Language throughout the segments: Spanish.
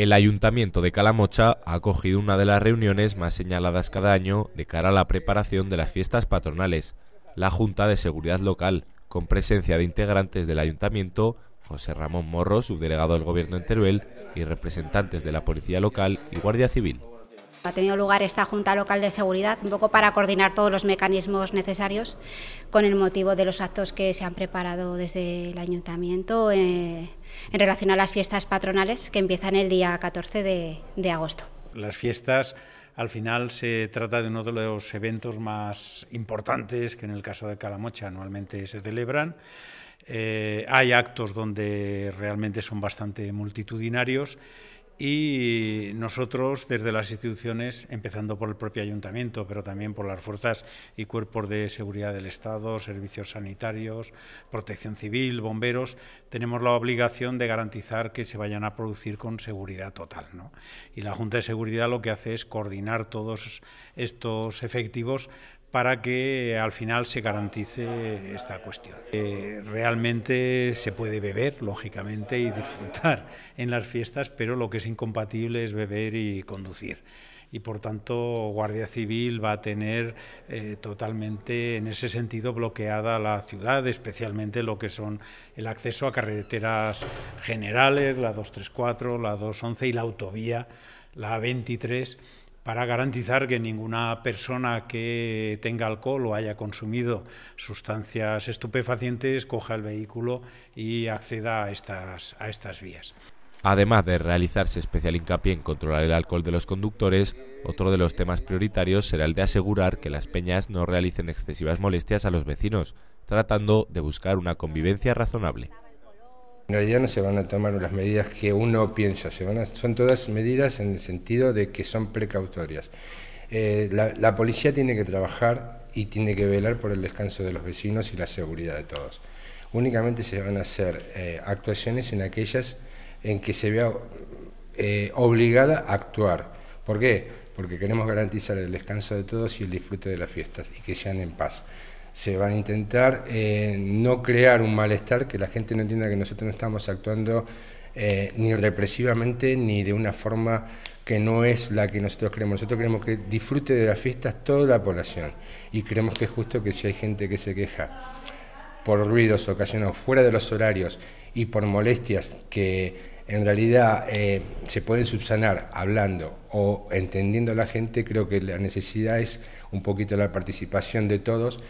El Ayuntamiento de Calamocha ha acogido una de las reuniones más señaladas cada año de cara a la preparación de las fiestas patronales, la Junta de Seguridad Local, con presencia de integrantes del Ayuntamiento, José Ramón Morro, subdelegado del Gobierno en Teruel, y representantes de la Policía Local y Guardia Civil. Ha tenido lugar esta Junta Local de Seguridad, un poco para coordinar todos los mecanismos necesarios con el motivo de los actos que se han preparado desde el Ayuntamiento eh, en relación a las fiestas patronales que empiezan el día 14 de, agosto. Las fiestas al final se trata de uno de los eventos más importantes que en el caso de Calamocha anualmente se celebran. Eh, hay actos donde realmente son bastante multitudinarios y nosotros desde las instituciones, empezando por el propio ayuntamiento, pero también por las fuerzas y cuerpos de seguridad del Estado, servicios sanitarios, protección civil, bomberos, tenemos la obligación de garantizar que se vayan a producir con seguridad total. Y la Junta de Seguridad lo que hace es coordinar todos estos efectivos para que al final se garantice esta cuestión. Eh, realmente se puede beber, lógicamente, y disfrutar en las fiestas, pero lo que es incompatible es beber y conducir. Y por tanto, Guardia Civil va a tener eh, totalmente, en ese sentido, bloqueada la ciudad, especialmente lo que son el acceso a carreteras generales, la 234, la 211 y la autovía, la 23 para garantizar que ninguna persona que tenga alcohol o haya consumido sustancias estupefacientes coja el vehículo y acceda a estas, a estas vías. Además de realizarse especial hincapié en controlar el alcohol de los conductores, otro de los temas prioritarios será el de asegurar que las peñas no realicen excesivas molestias a los vecinos, tratando de buscar una convivencia razonable. En realidad no se van a tomar las medidas que uno piensa, son todas medidas en el sentido de que son precautorias. Eh, la, policía tiene que trabajar y tiene que velar por el descanso de los vecinos y la seguridad de todos. Únicamente se van a hacer eh, actuaciones en aquellas en que se vea eh, obligada a actuar. ¿Por qué? Porque queremos garantizar el descanso de todos y el disfrute de las fiestas y que sean en paz se va a intentar eh, no crear un malestar, que la gente no entienda que nosotros no estamos actuando eh, ni represivamente ni de una forma que no es la que nosotros queremos. Nosotros queremos que disfrute de las fiestas toda la población y creemos que es justo que si hay gente que se queja por ruidos ocasionados fuera de los horarios y por molestias que en realidad eh, se pueden subsanar hablando o entendiendo a la gente, creo que la necesidad es un poquito la participación de todos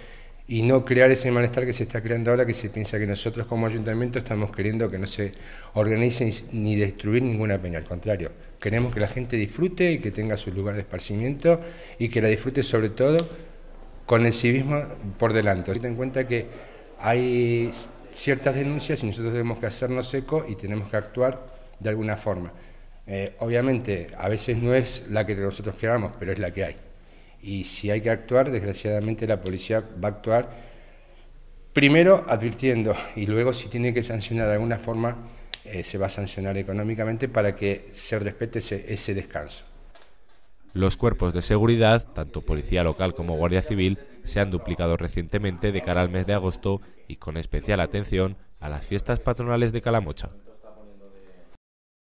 y no crear ese malestar que se está creando ahora, que se piensa que nosotros como ayuntamiento estamos queriendo que no se organice ni destruir ninguna peña, al contrario, queremos que la gente disfrute y que tenga su lugar de esparcimiento y que la disfrute sobre todo con el civismo por delante. Ten en cuenta que hay ciertas denuncias y nosotros tenemos que hacernos eco y tenemos que actuar de alguna forma. Eh, obviamente, a veces no es la que nosotros queramos, pero es la que hay y si hay que actuar, desgraciadamente la policía va a actuar primero advirtiendo y luego si tiene que sancionar de alguna forma, eh, se va a sancionar económicamente para que se respete ese, ese descanso. Los cuerpos de seguridad, tanto policía local como guardia civil, se han duplicado recientemente de cara al mes de agosto y con especial atención a las fiestas patronales de Calamocha.